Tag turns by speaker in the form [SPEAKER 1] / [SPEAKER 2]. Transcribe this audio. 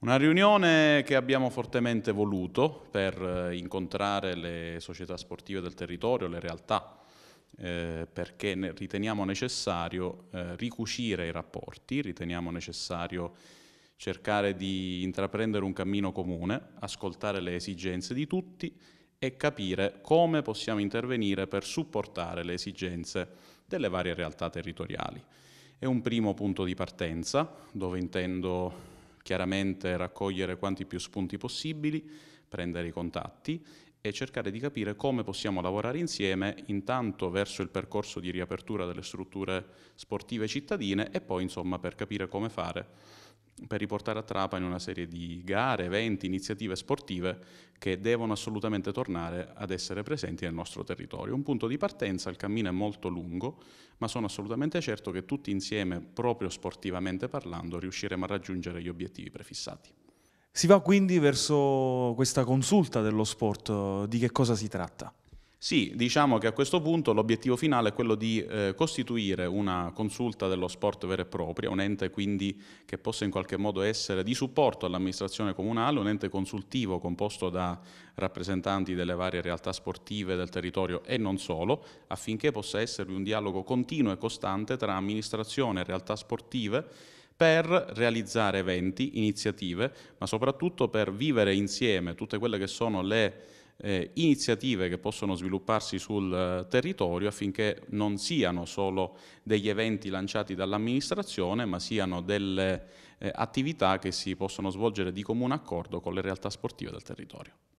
[SPEAKER 1] Una riunione che abbiamo fortemente voluto per eh, incontrare le società sportive del territorio, le realtà, eh, perché ne riteniamo necessario eh, ricucire i rapporti, riteniamo necessario cercare di intraprendere un cammino comune, ascoltare le esigenze di tutti e capire come possiamo intervenire per supportare le esigenze delle varie realtà territoriali. È un primo punto di partenza dove intendo chiaramente raccogliere quanti più spunti possibili, prendere i contatti e cercare di capire come possiamo lavorare insieme intanto verso il percorso di riapertura delle strutture sportive cittadine e poi insomma per capire come fare per riportare a Trapani una serie di gare, eventi, iniziative sportive che devono assolutamente tornare ad essere presenti nel nostro territorio. Un punto di partenza, il cammino è molto lungo, ma sono assolutamente certo che tutti insieme, proprio sportivamente parlando, riusciremo a raggiungere gli obiettivi prefissati.
[SPEAKER 2] Si va quindi verso questa consulta dello sport, di che cosa si tratta?
[SPEAKER 1] Sì, diciamo che a questo punto l'obiettivo finale è quello di eh, costituire una consulta dello sport vera e propria, un ente quindi che possa in qualche modo essere di supporto all'amministrazione comunale, un ente consultivo composto da rappresentanti delle varie realtà sportive del territorio e non solo, affinché possa esservi un dialogo continuo e costante tra amministrazione e realtà sportive per realizzare eventi, iniziative, ma soprattutto per vivere insieme tutte quelle che sono le eh, iniziative che possono svilupparsi sul eh, territorio affinché non siano solo degli eventi lanciati dall'amministrazione ma siano delle eh, attività che si possono svolgere di comune accordo con le realtà sportive del territorio.